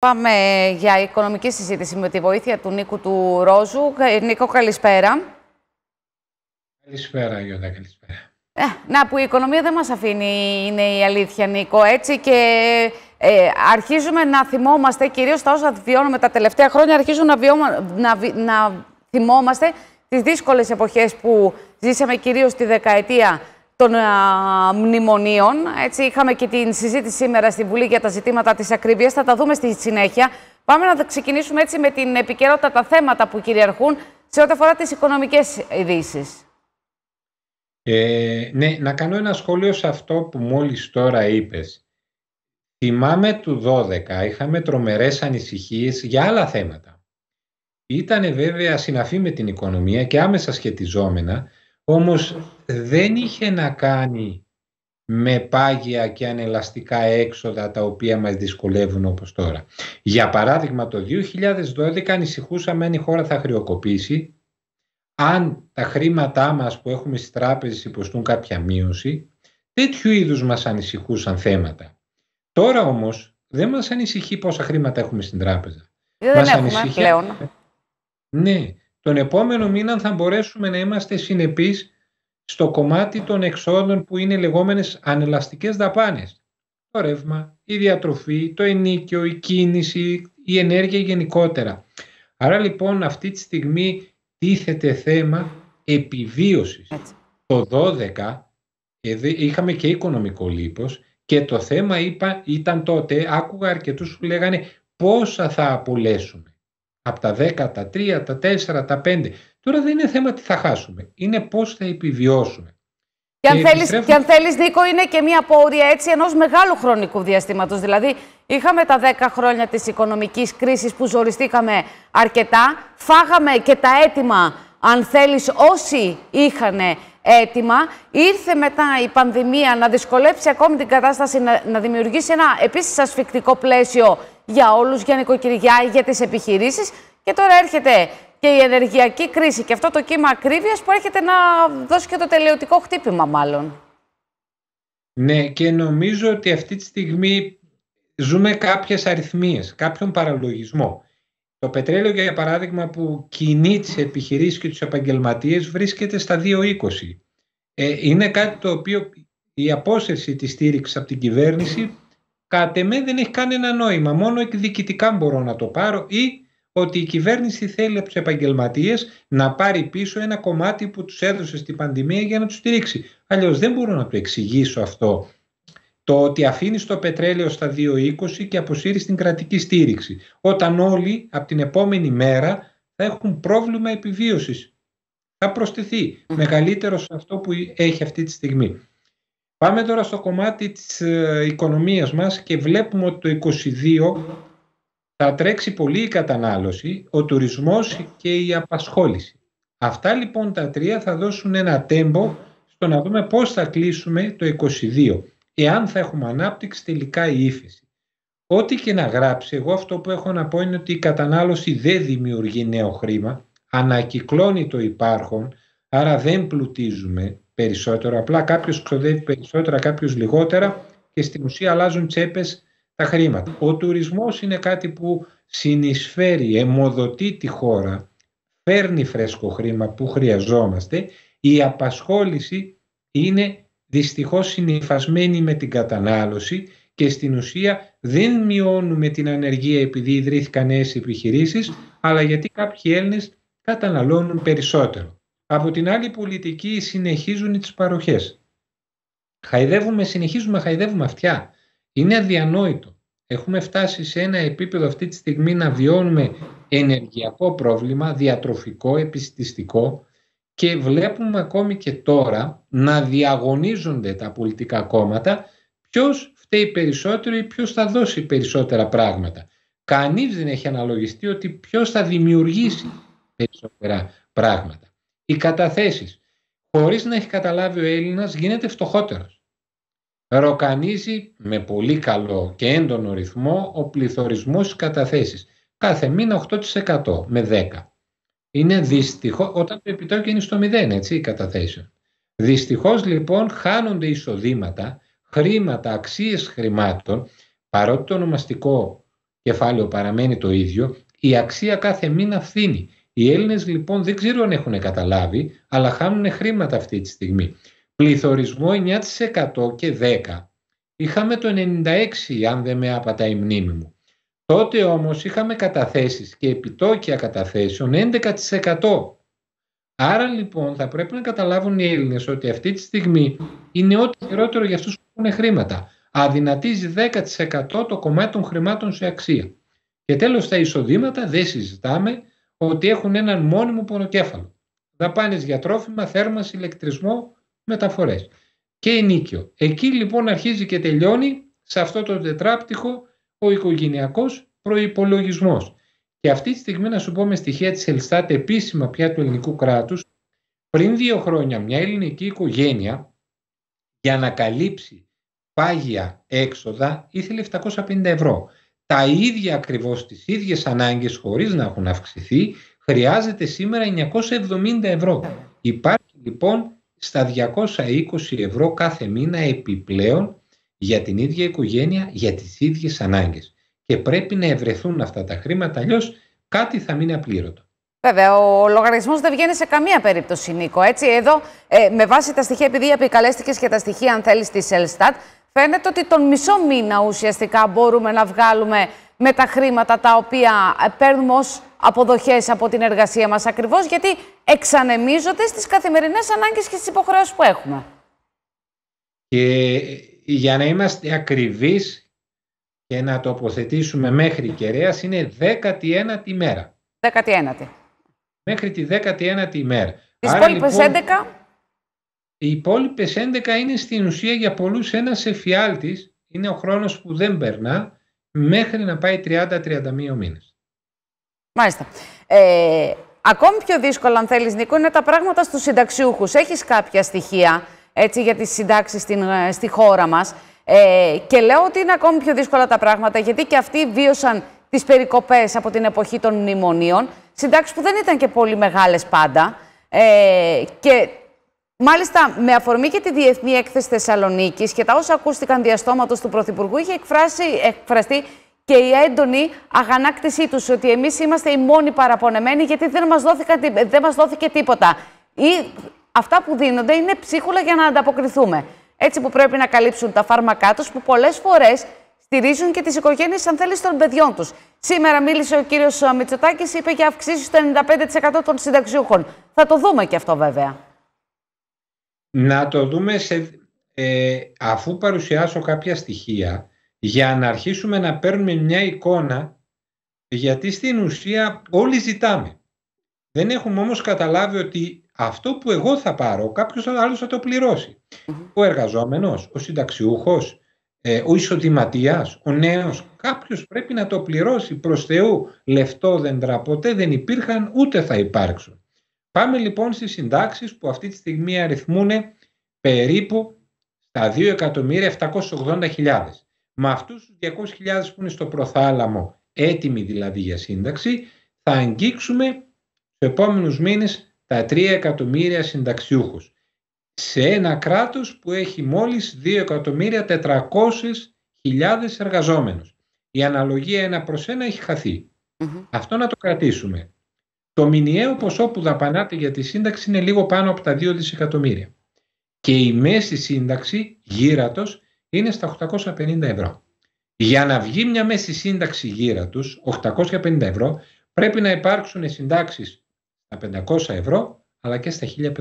Πάμε για οικονομική συζήτηση με τη βοήθεια του Νίκου του Ρόζου. Ε, Νίκο, καλησπέρα. Καλησπέρα, Γιώτα, καλησπέρα. Ε, να, που η οικονομία δεν μας αφήνει, είναι η αλήθεια, Νίκο, έτσι. Και ε, αρχίζουμε να θυμόμαστε, κυρίως τα όσα βιώνουμε τα τελευταία χρόνια, αρχίζουμε να, βιώμα, να, να θυμόμαστε τις δύσκολες εποχές που ζήσαμε κυρίως τη δεκαετία των μνημονίων. Έτσι, είχαμε και την συζήτηση σήμερα στη Βουλή για τα ζητήματα της ακρίβειας. Θα τα δούμε στη συνέχεια. Πάμε να ξεκινήσουμε έτσι με την επικαιρότητα τα θέματα που κυριαρχούν σε ό,τι αφορά τις οικονομικές ειδήσεις. Ε, ναι, να κάνω ένα σχόλιο σε αυτό που μόλις τώρα είπες. Θυμάμαι του 12 είχαμε τρομερές ανησυχίες για άλλα θέματα. Ήταν βέβαια συναφή με την οικονομία και άμεσα σχετιζόμενα, όμως δεν είχε να κάνει με πάγια και ανελαστικά έξοδα τα οποία μας δυσκολεύουν όπως τώρα. Για παράδειγμα το 2012 ανησυχούσαμε αν η χώρα θα χρεοκοπήσει, αν τα χρήματά μας που έχουμε στις τράπεζες υποστούν κάποια μείωση, τέτοιου είδους μας ανησυχούσαν θέματα. Τώρα όμως δεν μας ανησυχεί πόσα χρήματα έχουμε στην τράπεζα. Ε, δεν έχουμε ανησυχεί... πλέον. Ναι, τον επόμενο μήνα θα μπορέσουμε να είμαστε συνεπείς στο κομμάτι των εξόδων που είναι λεγόμενες ανελαστικές δαπάνες. Το ρεύμα, η διατροφή, το ενίκιο, η κίνηση, η ενέργεια γενικότερα. Άρα λοιπόν αυτή τη στιγμή τίθεται θέμα επιβίωσης. Το 12 είχαμε και οικονομικό λίπος και το θέμα ήταν τότε, άκουγα αρκετούς που λέγανε πόσα θα απολέσουμε από τα 10, τα 3, τα 4, τα 5. Τώρα δεν είναι θέμα τι θα χάσουμε, είναι πώς θα επιβιώσουμε. Και, αν, θέλεις, και αν θέλεις, Νίκο, είναι και μια πόρια έτσι ενός μεγάλου χρονικού διαστήματος. Δηλαδή, είχαμε τα 10 χρόνια της οικονομικής κρίσης που ζοριστήκαμε αρκετά, φάγαμε και τα έτοιμα, αν θέλεις, όσοι είχαν έτοιμα. Ήρθε μετά η πανδημία να δυσκολέψει ακόμη την κατάσταση, να, δημιουργήσει ένα επίσης ασφικτικό πλαίσιο για όλους, για νοικοκυριά, για τις επιχειρήσεις. Και τώρα έρχεται και η ενεργειακή κρίση και αυτό το κύμα ακρίβειας που έρχεται να δώσει και το τελειωτικό χτύπημα, μάλλον. Ναι, και νομίζω ότι αυτή τη στιγμή ζούμε κάποιες αριθμίες, κάποιον παραλογισμό. Το πετρέλαιο, για παράδειγμα, που κινεί τις επιχειρήσεις και τους επαγγελματίες, βρίσκεται στα 2,20. Ε, είναι κάτι το οποίο η απόσυρση της στήριξης από την κυβέρνηση κατ' δεν έχει κανένα νόημα. Μόνο εκδικητικά μπορώ να το πάρω ή ότι η κυβέρνηση θέλει από τους επαγγελματίες να πάρει πίσω ένα κομμάτι που τους έδωσε στην πανδημία για να τους στηρίξει. Αλλιώς δεν μπορώ να το εξηγήσω αυτό το ότι αφήνεις το πετρέλαιο στα 2,20 και αποσύρεις την κρατική στήριξη. Όταν όλοι από την επόμενη μέρα θα έχουν πρόβλημα επιβίωσης. Θα προστεθεί μεγαλύτερο σε αυτό που έχει αυτή τη στιγμή. Πάμε τώρα στο κομμάτι της ε, οικονομίας μας και βλέπουμε ότι το 2022 θα τρέξει πολύ η κατανάλωση, ο τουρισμός και η απασχόληση. Αυτά λοιπόν τα τρία θα δώσουν ένα τέμπο στο να δούμε πώς θα κλείσουμε το 22 εάν θα έχουμε ανάπτυξη τελικά η ύφεση. Ό,τι και να γράψει, εγώ αυτό που έχω να πω είναι ότι η κατανάλωση δεν δημιουργεί νέο χρήμα, ανακυκλώνει το υπάρχον, άρα δεν πλουτίζουμε περισσότερο. Απλά κάποιος ξοδεύει περισσότερα, κάποιος λιγότερα και στην ουσία αλλάζουν τσέπες τα χρήματα. Ο τουρισμός είναι κάτι που συνεισφέρει, αιμοδοτεί τη χώρα, φέρνει φρέσκο χρήμα που χρειαζόμαστε. Η απασχόληση είναι δυστυχώς συνειφασμένοι με την κατανάλωση και στην ουσία δεν μειώνουμε την ανεργία επειδή ιδρύθηκαν νέες επιχειρήσεις, αλλά γιατί κάποιοι Έλληνες καταναλώνουν περισσότερο. Από την άλλη, οι πολιτικοί συνεχίζουν τις παροχές. Χαϊδεύουμε, συνεχίζουμε, χαϊδεύουμε αυτιά. Είναι αδιανόητο. Έχουμε φτάσει σε ένα επίπεδο αυτή τη στιγμή να βιώνουμε ενεργειακό πρόβλημα, διατροφικό, επιστηστικό, και βλέπουμε ακόμη και τώρα να διαγωνίζονται τα πολιτικά κόμματα ποιος φταίει περισσότερο ή ποιος θα δώσει περισσότερα πράγματα. Κανείς δεν έχει αναλογιστεί ότι ποιος θα δημιουργήσει περισσότερα πράγματα. Οι καταθέσεις, χωρίς να έχει καταλάβει ο Έλληνας, γίνεται φτωχότερος. Ροκανίζει με πολύ καλό και έντονο ρυθμό ο πληθωρισμός στις καταθέσεις. Κάθε μήνα 8% με 10%. Είναι δυστυχώ όταν το επιτόκιο είναι στο μηδέν, έτσι, η καταθέσεων. Δυστυχώς λοιπόν χάνονται εισοδήματα, χρήματα, αξίες χρημάτων, παρότι το ονομαστικό κεφάλαιο παραμένει το ίδιο, η αξία κάθε μήνα φθήνει. Οι Έλληνες λοιπόν δεν ξέρω αν έχουν καταλάβει, αλλά χάνουν χρήματα αυτή τη στιγμή. Πληθωρισμό 9% και 10%. Είχαμε το 96% αν δεν με άπατα η μνήμη μου. Τότε όμως είχαμε καταθέσεις και επιτόκια καταθέσεων 11%. Άρα λοιπόν θα πρέπει να καταλάβουν οι Έλληνες ότι αυτή τη στιγμή είναι ό,τι χειρότερο για αυτούς που έχουν χρήματα. Αδυνατίζει 10% το κομμάτι των χρημάτων σε αξία. Και τέλος τα εισοδήματα δεν συζητάμε ότι έχουν έναν μόνιμο πονοκέφαλο. Δαπάνες για τρόφιμα, θέρμανση, ηλεκτρισμό, μεταφορές και ενίκιο. Εκεί λοιπόν αρχίζει και τελειώνει σε αυτό το τετράπτυχο ο οικογενειακός προϋπολογισμός. Και αυτή τη στιγμή να σου πω με στοιχεία της Ελστάτ επίσημα πια του ελληνικού κράτους, πριν δύο χρόνια μια ελληνική οικογένεια για να καλύψει πάγια έξοδα ήθελε 750 ευρώ. Τα ίδια ακριβώς τις ίδιες ανάγκες χωρίς να έχουν αυξηθεί χρειάζεται σήμερα 970 ευρώ. Υπάρχει λοιπόν στα 220 ευρώ κάθε μήνα επιπλέον για την ίδια οικογένεια, για τις ίδιες ανάγκες. Και πρέπει να ευρεθούν αυτά τα χρήματα, αλλιώς κάτι θα μείνει απλήρωτο. Βέβαια, ο λογαριασμός δεν βγαίνει σε καμία περίπτωση, Νίκο. Έτσι, εδώ, ε, με βάση τα στοιχεία, επειδή επικαλέστηκες και τα στοιχεία, αν θέλεις, της Ελστάτ, φαίνεται ότι τον μισό μήνα ουσιαστικά μπορούμε να βγάλουμε με τα χρήματα τα οποία ε, παίρνουμε ως αποδοχές από την εργασία μας ακριβώς, γιατί εξανεμίζονται στις καθημερινές ανάγκες και στις υποχρεώσεις που έχουμε. Και για να είμαστε ακριβείς και να τοποθετήσουμε μέχρι κεραίας είναι 19η ημέρα. 19η. Μέχρι τη 19η ημέρα. Τις υπόλοιπες λοιπόν, 11. Οι υπόλοιπες 11 είναι στην ουσία για πολλούς ένας εφιάλτης, είναι ο χρόνος που δεν περνά μέχρι να πάει 30-31 μήνες. Μάλιστα. Ε, ακόμη πιο δύσκολο αν θέλεις Νίκο είναι τα πράγματα στους συνταξιούχους. Έχεις κάποια στοιχεία έτσι, για τις συντάξεις στην, ε, στη χώρα μας. Ε, και λέω ότι είναι ακόμη πιο δύσκολα τα πράγματα, γιατί και αυτοί βίωσαν τις περικοπές από την εποχή των μνημονίων, συντάξεις που δεν ήταν και πολύ μεγάλες πάντα. Ε, και Μάλιστα, με αφορμή και τη Διεθνή Έκθεση Θεσσαλονίκης και τα όσα ακούστηκαν διαστόματος του Πρωθυπουργού, είχε εκφράσει, εκφραστεί και η έντονη αγανάκτησή τους ότι εμείς είμαστε οι μόνοι παραπονεμένοι γιατί δεν μας δεν μας δόθηκε τίποτα. Ή αυτά που δίνονται είναι ψίχουλα για να ανταποκριθούμε. Έτσι που πρέπει να καλύψουν τα φάρμακά τους, που πολλές φορές στηρίζουν και τις οικογένειες, αν θέλεις, των παιδιών τους. Σήμερα μίλησε ο κύριος Μητσοτάκης, είπε για αυξήσεις στο 95% των συνταξιούχων. Θα το δούμε και αυτό βέβαια. Να το δούμε σε, ε, αφού παρουσιάσω κάποια στοιχεία για να αρχίσουμε να παίρνουμε μια εικόνα γιατί στην ουσία όλοι ζητάμε. Δεν έχουμε όμως καταλάβει ότι αυτό που εγώ θα πάρω, κάποιος άλλος θα το πληρώσει. Ο εργαζόμενος, ο συνταξιούχος, ε, ο εισοδηματία, ο νέος, κάποιος πρέπει να το πληρώσει Προς Θεού. Λεφτόδεντρα ποτέ δεν υπήρχαν ούτε θα υπάρξουν. Πάμε λοιπόν στις συντάξεις που αυτή τη στιγμή αριθμούν περίπου στα 2.780.000. Με αυτούς τους 200.000 που είναι στο προθάλαμο, έτοιμοι δηλαδή για σύνταξη, θα αγγίξουμε τους επόμενους μήνες τα 3 εκατομμύρια συνταξιούχους σε ένα κράτος που έχει μόλις 2.400.000 εργαζόμενους. Η αναλογία ένα προς ένα έχει Αυτό να το κρατήσουμε. Το μηνιαίο ποσό που δαπανάτε για τη σύνταξη είναι λίγο πάνω από τα 2 δισεκατομμύρια. Και η μέση σύνταξη γύρατος είναι στα 850 ευρώ. Για να βγει μια μέση σύνταξη γύρατος, 850 ευρώ, πρέπει να υπάρξουν συντάξεις 500 ευρώ αλλά και στα 1500.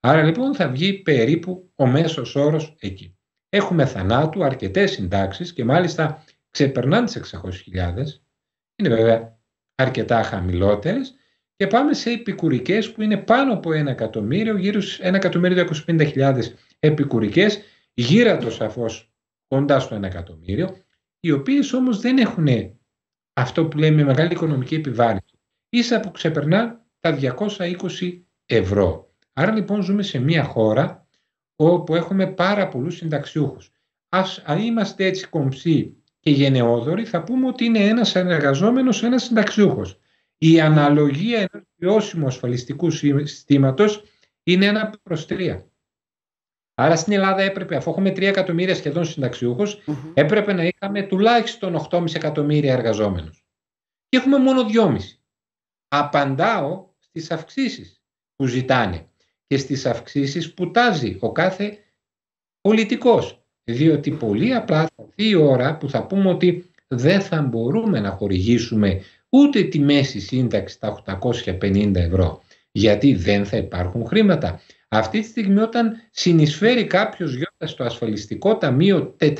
Άρα λοιπόν θα βγει περίπου ο μέσος όρος εκεί. Έχουμε θανάτου, αρκετές συντάξεις και μάλιστα ξεπερνάνε τις 600.000, είναι βέβαια αρκετά χαμηλότερες και πάμε σε επικουρικές που είναι πάνω από ένα εκατομμύριο, γύρω στις 1.250.000 εκατομμύριο 25.000 επικουρικές, το σαφώς κοντά στο 1 εκατομμύριο, οι οποίες όμως δεν έχουν αυτό που λέμε μεγάλη οικονομική επιβάρυνση. Ίσα που ξεπερνά τα 220 ευρώ. Άρα λοιπόν ζούμε σε μια χώρα όπου έχουμε πάρα πολλούς συνταξιούχους. Ας αν είμαστε έτσι κομψοί και γενναιόδοροι θα πούμε ότι είναι ένας εργαζόμενος, ένας συνταξιούχος. Η αναλογία ενός βιώσιμου ασφαλιστικού συστήματος είναι ένα προς τρία. Άρα στην Ελλάδα έπρεπε, αφού έχουμε 3 εκατομμύρια σχεδόν συνταξιούχους, mm-hmm. έπρεπε να είχαμε τουλάχιστον 8,5 εκατομμύρια εργαζόμενους. Και έχουμε μόνο 2,5. Απαντάω στις αυξήσεις που ζητάνε και στις αυξήσεις που τάζει ο κάθε πολιτικός. Διότι πολύ απλά θα η ώρα που θα πούμε ότι δεν θα μπορούμε να χορηγήσουμε ούτε τη μέση σύνταξη τα 850 ευρώ, γιατί δεν θα υπάρχουν χρήματα. Αυτή τη στιγμή όταν συνεισφέρει κάποιος γιώτα στο ασφαλιστικό ταμείο 400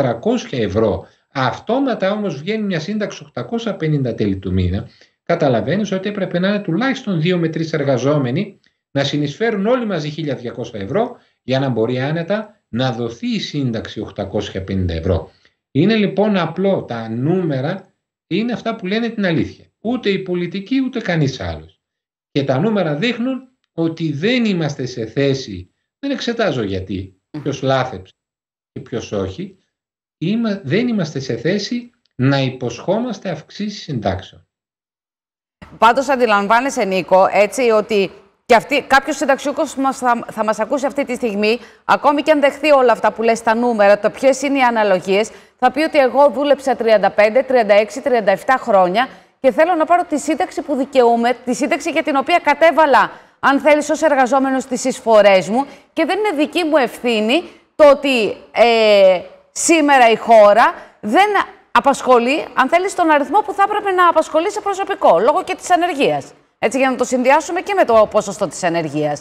ευρώ, αυτόματα όμως βγαίνει μια σύνταξη 850 τέλη του μήνα, καταλαβαίνεις ότι έπρεπε να είναι τουλάχιστον δύο με 3 εργαζόμενοι να συνεισφέρουν όλοι μαζί 1.200 ευρώ για να μπορεί άνετα να δοθεί η σύνταξη 850 ευρώ. Είναι λοιπόν απλό, τα νούμερα είναι αυτά που λένε την αλήθεια. Ούτε η πολιτική ούτε κανείς άλλος. Και τα νούμερα δείχνουν ότι δεν είμαστε σε θέση, δεν εξετάζω γιατί, ποιος λάθεψε και ποιος όχι, δεν είμαστε σε θέση να υποσχόμαστε αυξήσεις συντάξεων. Πάντως, αντιλαμβάνεσαι, Νίκο, έτσι, ότι και αυτή, κάποιος συνταξιούχος μας θα, θα μας ακούσει αυτή τη στιγμή, ακόμη και αν δεχθεί όλα αυτά που λες τα νούμερα, το ποιες είναι οι αναλογίες, θα πει ότι εγώ δούλεψα 35, 36, 37 χρόνια και θέλω να πάρω τη σύνταξη που δικαιούμαι, τη σύνταξη για την οποία κατέβαλα, αν θέλεις, ως εργαζόμενος τις εισφορές μου και δεν είναι δική μου ευθύνη το ότι ε, σήμερα η χώρα δεν απασχολεί, αν θέλεις, τον αριθμό που θα έπρεπε να απασχολεί σε προσωπικό, λόγω και της ανεργίας. Έτσι, για να το συνδυάσουμε και με το ποσοστό της ανεργίας.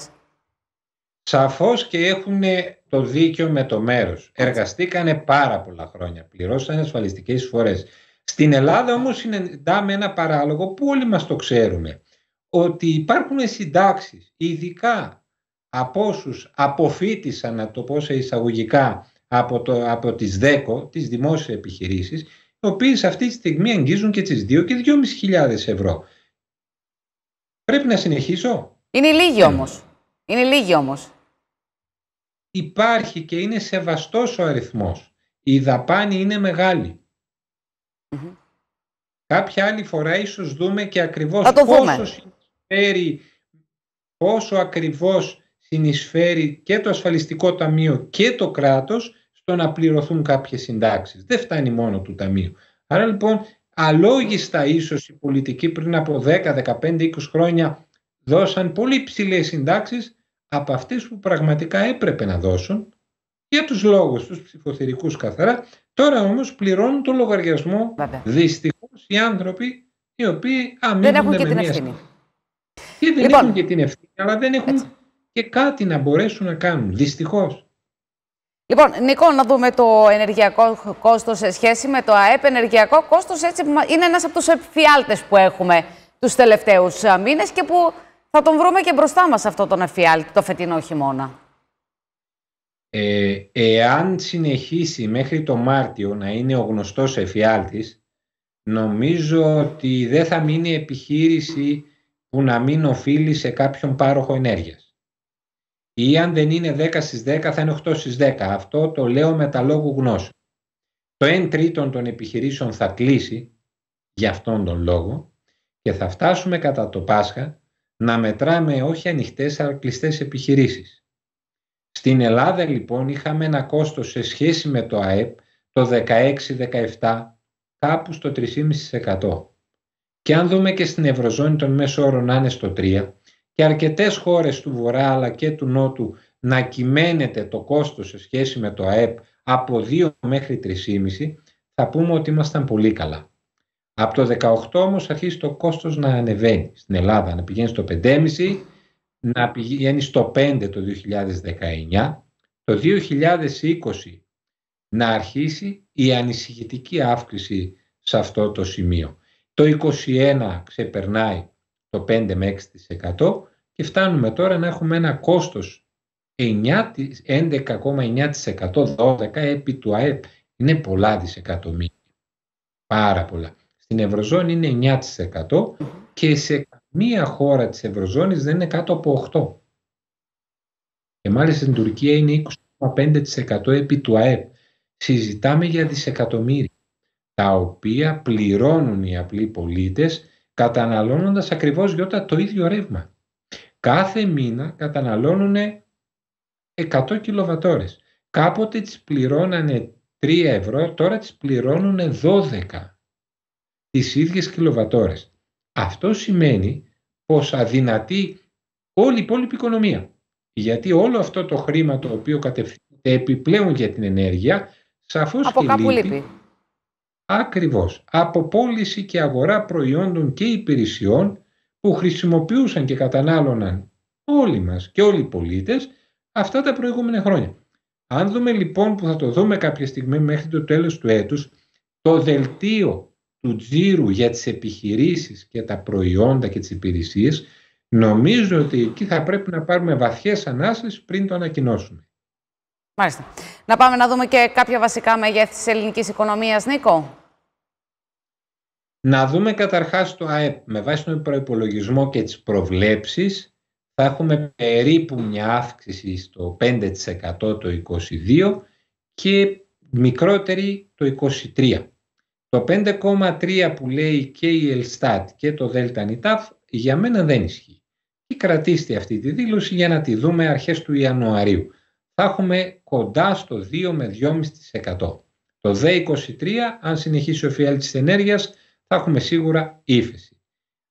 Σαφώς και έχουν το δίκιο με το μέρος. Εργαστήκανε πάρα πολλά χρόνια, πληρώσανε ασφαλιστικές φορές. Στην Ελλάδα όμως συνεντάμε ένα παράλογο που όλοι μας το ξέρουμε, ότι υπάρχουν συντάξεις, ειδικά από όσους αποφύτησαν, να το πω σε εισαγωγικά, από, το, από τις ΔΕΚΟ, τις δημόσιες επιχειρήσεις, οι οποίες αυτή τη στιγμή αγγίζουν και τις 2 και 2.500 ευρώ. Πρέπει να συνεχίσω. Είναι λίγοι ναι. όμως. Είναι λίγοι όμως. Υπάρχει και είναι σεβαστός ο αριθμός. Η δαπάνη είναι Κάποια άλλη φορά ίσως δούμε και ακριβώς πόσο συμφέρει, πόσο ακριβώς συνεισφέρει και το ασφαλιστικό ταμείο και το κράτος στο να πληρωθούν κάποιες συντάξεις. Δεν φτάνει μόνο του ταμείου. Άρα λοιπόν αλόγιστα ίσως οι πολιτικοί πριν από 10, 15, 20 χρόνια δώσαν πολύ ψηλές συντάξεις από αυτές που πραγματικά έπρεπε να δώσουν για τους λόγους τους ψηφοθερικούς καθαρά. Τώρα όμως πληρώνουν το λογαριασμό Βέβαια. δυστυχώς οι άνθρωποι οι οποίοι αμήνουν Δεν έχουν και δεν λοιπόν. έχουν και την ευθύνη, αλλά δεν έχουν και κάτι να μπορέσουν να κάνουν. Δυστυχώς. Λοιπόν, Νικό, να δούμε το ενεργειακό κόστος σε σχέση με το ΑΕΠ. Ενεργειακό κόστος έτσι είναι ένας από τους εφιάλτες που έχουμε τους τελευταίους ε, μήνες και που θα τον βρούμε και μπροστά μας αυτό τον εφιάλτη το φετινό χειμώνα. Ε, εάν συνεχίσει μέχρι το Μάρτιο να είναι ο γνωστός εφιάλτης, νομίζω ότι δεν θα μείνει επιχείρηση που να μην οφείλει σε κάποιον πάροχο ενέργειας ή αν δεν είναι 10 στις 10 θα είναι 8 στις 10. Αυτό το λέω με τα λόγου γνώση. Το 1 τρίτο των επιχειρήσεων θα κλείσει για αυτόν τον λόγο και θα φτάσουμε κατά το Πάσχα να μετράμε όχι ανοιχτές αλλά κλειστές επιχειρήσεις. Στην Ελλάδα λοιπόν είχαμε ένα κόστος σε σχέση με το ΑΕΠ το 16-17 κάπου στο 3,5%. Και αν δούμε και στην Ευρωζώνη τον μέσο όρο να είναι στο 3, και αρκετές χώρες του Βορρά αλλά και του Νότου να κυμαίνεται το κόστος σε σχέση με το ΑΕΠ από 2 μέχρι 3,5 θα πούμε ότι ήμασταν πολύ καλά. Από το 18 όμως αρχίζει το κόστος να ανεβαίνει στην Ελλάδα, να πηγαίνει στο 5,5, να πηγαίνει στο 5 το 2019, το 2020 να αρχίσει η ανησυχητική αύξηση σε αυτό το σημείο. Το 21 ξεπερνάει το 5 με 6% και φτάνουμε τώρα να έχουμε ένα κόστος 11,9% 12% επί του ΑΕΠ. Είναι πολλά δισεκατομμύρια. Πάρα πολλά. Στην Ευρωζώνη είναι 9% και σε μία χώρα της Ευρωζώνης δεν είναι κάτω από 8%. Και μάλιστα στην Τουρκία είναι 20,5% επί του ΑΕΠ. Συζητάμε για δισεκατομμύρια, τα οποία πληρώνουν οι απλοί πολίτες καταναλώνοντας ακριβώς γιώτα το ίδιο ρεύμα. Κάθε μήνα καταναλώνουν 100 κιλοβατόρες. Κάποτε τις πληρώνανε 3 ευρώ, τώρα τις πληρώνουν 12 τις ίδιες κιλοβατόρες. Αυτό σημαίνει πως αδυνατεί όλη η υπόλοιπη οικονομία. Γιατί όλο αυτό το χρήμα το οποίο κατευθύνεται επιπλέον για την ενέργεια, σαφώς Από και κάπου λείπει Ακριβώς. Από πώληση και αγορά προϊόντων και υπηρεσιών που χρησιμοποιούσαν και κατανάλωναν όλοι μας και όλοι οι πολίτες αυτά τα προηγούμενα χρόνια. Αν δούμε λοιπόν που θα το δούμε κάποια στιγμή μέχρι το τέλος του έτους, το δελτίο του τζίρου για τις επιχειρήσεις και τα προϊόντα και τις υπηρεσίες, νομίζω ότι εκεί θα πρέπει να πάρουμε βαθιές ανάσες πριν το ανακοινώσουμε. Μάλιστα. Να πάμε να δούμε και κάποια βασικά μεγέθη της ελληνικής οικονομίας, Νίκο. Να δούμε καταρχάς το ΑΕΠ. Με βάση τον προϋπολογισμό και τις προβλέψεις θα έχουμε περίπου μια αύξηση στο 5% το 22 και μικρότερη το 23. Το 5,3 που λέει και η Ελστάτ και το ΔΕΛΤΑΝΙΤΑΦ για μένα δεν ισχύει. Και κρατήστε αυτή τη δήλωση για να τη δούμε αρχές του Ιανουαρίου. Θα έχουμε κοντά στο 2 με 2,5%. Το 23 αν συνεχίσει ο φιάλ της ενέργειας, θα έχουμε σίγουρα ύφεση.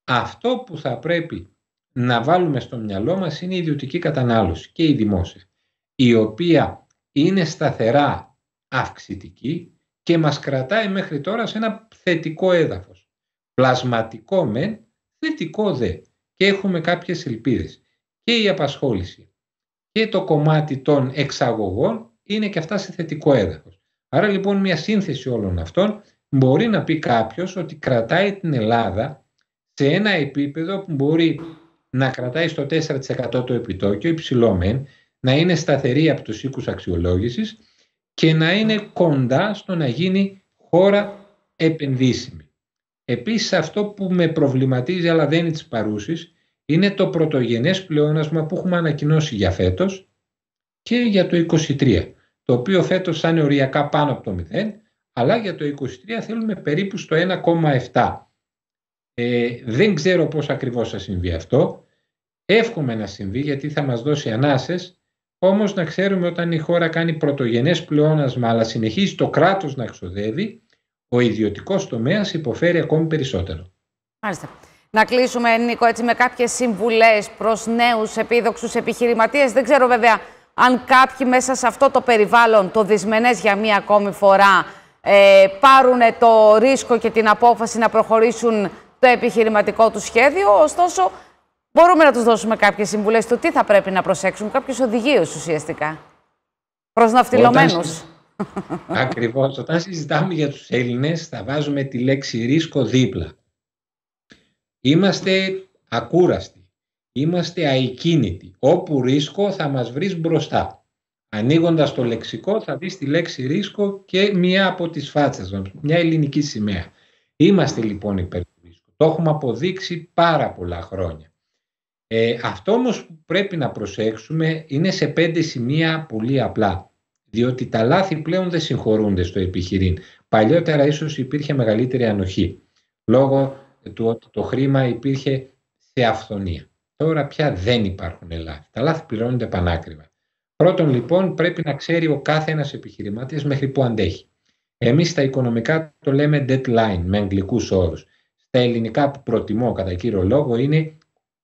Αυτό που θα πρέπει να βάλουμε στο μυαλό μας είναι η ιδιωτική κατανάλωση και η δημόσια, η οποία είναι σταθερά αυξητική και μας κρατάει μέχρι τώρα σε ένα θετικό έδαφος. Πλασματικό μεν, θετικό δε. Και έχουμε κάποιες ελπίδες. Και η απασχόληση και το κομμάτι των εξαγωγών είναι και αυτά σε θετικό έδαφος. Άρα λοιπόν μια σύνθεση όλων αυτών μπορεί να πει κάποιος ότι κρατάει την Ελλάδα σε ένα επίπεδο που μπορεί να κρατάει στο 4% το επιτόκιο, υψηλό μεν, να είναι σταθερή από τους οίκους αξιολόγησης και να είναι κοντά στο να γίνει χώρα επενδύσιμη. Επίσης αυτό που με προβληματίζει αλλά δεν είναι της παρούσης είναι το πρωτογενές πλεόνασμα που έχουμε ανακοινώσει για φέτος και για το 2023, το οποίο φέτος θα είναι οριακά πάνω από το 0 αλλά για το 23 θέλουμε περίπου στο 1,7. Ε, δεν ξέρω πώς ακριβώς θα συμβεί αυτό. Εύχομαι να συμβεί γιατί θα μας δώσει ανάσες, όμως να ξέρουμε όταν η χώρα κάνει πρωτογενές πλεόνασμα αλλά συνεχίζει το κράτος να εξοδεύει, ο ιδιωτικός τομέας υποφέρει ακόμη περισσότερο. Μάλιστα. Να κλείσουμε, Νίκο, έτσι με κάποιες συμβουλές προς νέους επίδοξους επιχειρηματίες. Δεν ξέρω βέβαια αν κάποιοι μέσα σε αυτό το περιβάλλον, το δυσμενές για μία ακόμη φορά, ε, πάρουν το ρίσκο και την απόφαση να προχωρήσουν το επιχειρηματικό τους σχέδιο. Ωστόσο, μπορούμε να τους δώσουμε κάποιες συμβουλές στο τι θα πρέπει να προσέξουν, κάποιες οδηγίες ουσιαστικά προς ναυτιλωμένους. Όταν... Ακριβώς. Όταν συζητάμε για τους Έλληνες θα βάζουμε τη λέξη ρίσκο δίπλα. Είμαστε ακούραστοι. Είμαστε αικίνητοι. Όπου ρίσκο θα μας βρεις μπροστά. Ανοίγοντας το λεξικό θα δεις τη λέξη ρίσκο και μία από τις φάτσες μας, μια ελληνική σημαία. Είμαστε λοιπόν υπέρ του ρίσκου. Το έχουμε αποδείξει πάρα πολλά χρόνια. Ε, αυτό όμως που πρέπει να προσέξουμε είναι σε πέντε σημεία πολύ απλά. Διότι τα λάθη πλέον δεν συγχωρούνται στο επιχειρήν. Παλιότερα ίσως υπήρχε μεγαλύτερη ανοχή λόγω του ότι το χρήμα υπήρχε σε αυθονία. Τώρα πια δεν υπάρχουν λάθη. Τα λάθη πληρώνονται πανάκριβα. Πρώτον λοιπόν πρέπει να ξέρει ο κάθε ένας επιχειρηματίας μέχρι που αντέχει. Εμείς στα οικονομικά το λέμε deadline με αγγλικούς όρους. Στα ελληνικά που προτιμώ κατά κύριο λόγο είναι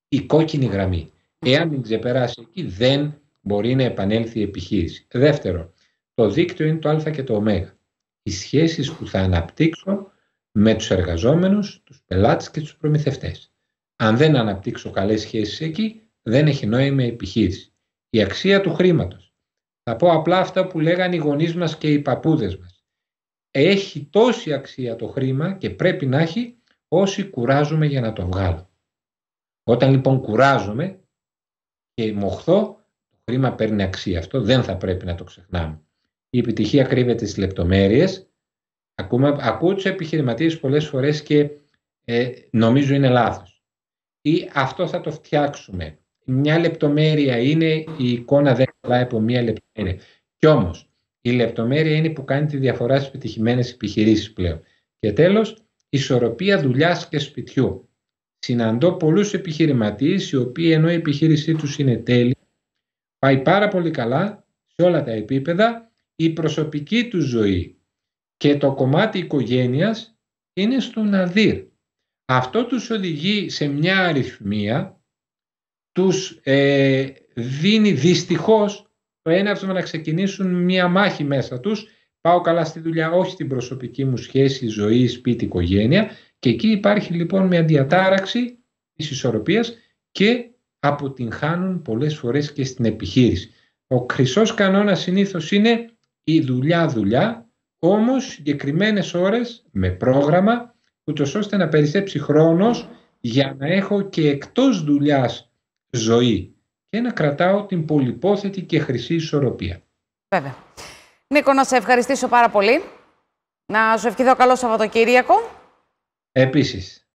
η κόκκινη γραμμή. Εάν την ξεπεράσει εκεί δεν μπορεί να επανέλθει η επιχείρηση. Δεύτερον, το δίκτυο είναι το α και το ω. Οι σχέσεις που θα αναπτύξω με τους εργαζόμενους, τους πελάτες και τους προμηθευτές. Αν δεν αναπτύξω καλές σχέσεις εκεί, δεν έχει νόημα η επιχείρηση. Η αξία του χρήματος. Θα πω απλά αυτά που λέγανε οι γονείς μας και οι παππούδες μας. Έχει τόση αξία το χρήμα και πρέπει να έχει όσοι κουράζουμε για να το βγάλουμε. Όταν λοιπόν κουράζουμε και μοχθώ, το χρήμα παίρνει αξία. Αυτό δεν θα πρέπει να το ξεχνάμε. Η επιτυχία κρύβεται στις λεπτομέρειες. Ακούμε, ακούω τους επιχειρηματίες πολλές φορές και ε, νομίζω είναι λάθος. Ή αυτό θα το φτιάξουμε μια λεπτομέρεια είναι, η εικόνα δεν καλά από μια λεπτομέρεια. Κι όμως, η λεπτομέρεια είναι που κάνει τη διαφορά στις επιτυχημένε επιχειρήσεις πλέον. Και τέλος, ισορροπία δουλειάς και σπιτιού. Συναντώ πολλούς επιχειρηματίες οι οποίοι ενώ η επιχείρησή τους είναι τέλεια, πάει πάρα πολύ καλά σε όλα τα επίπεδα, η προσωπική τους ζωή και το κομμάτι οικογένειας είναι να δει. Αυτό τους οδηγεί σε μια αριθμία τους ε, δίνει δυστυχώς το έναυσμα να ξεκινήσουν μία μάχη μέσα τους. Πάω καλά στη δουλειά, όχι στην προσωπική μου σχέση, ζωή, σπίτι, οικογένεια. Και εκεί υπάρχει λοιπόν μια διατάραξη της ισορροπίας και αποτυγχάνουν πολλές φορές και στην επιχείρηση. Ο χρυσός κανόνας συνήθως είναι η δουλειά-δουλειά, όμως συγκεκριμένες ώρες με πρόγραμμα, ούτως ώστε να περισσέψει χρόνος για να έχω και εκτός δουλειάς ζωή και να κρατάω την πολυπόθετη και χρυσή ισορροπία. Βέβαια. Νίκο, να σε ευχαριστήσω πάρα πολύ. Να σου ευχηθώ καλό Σαββατοκύριακο. Επίσης.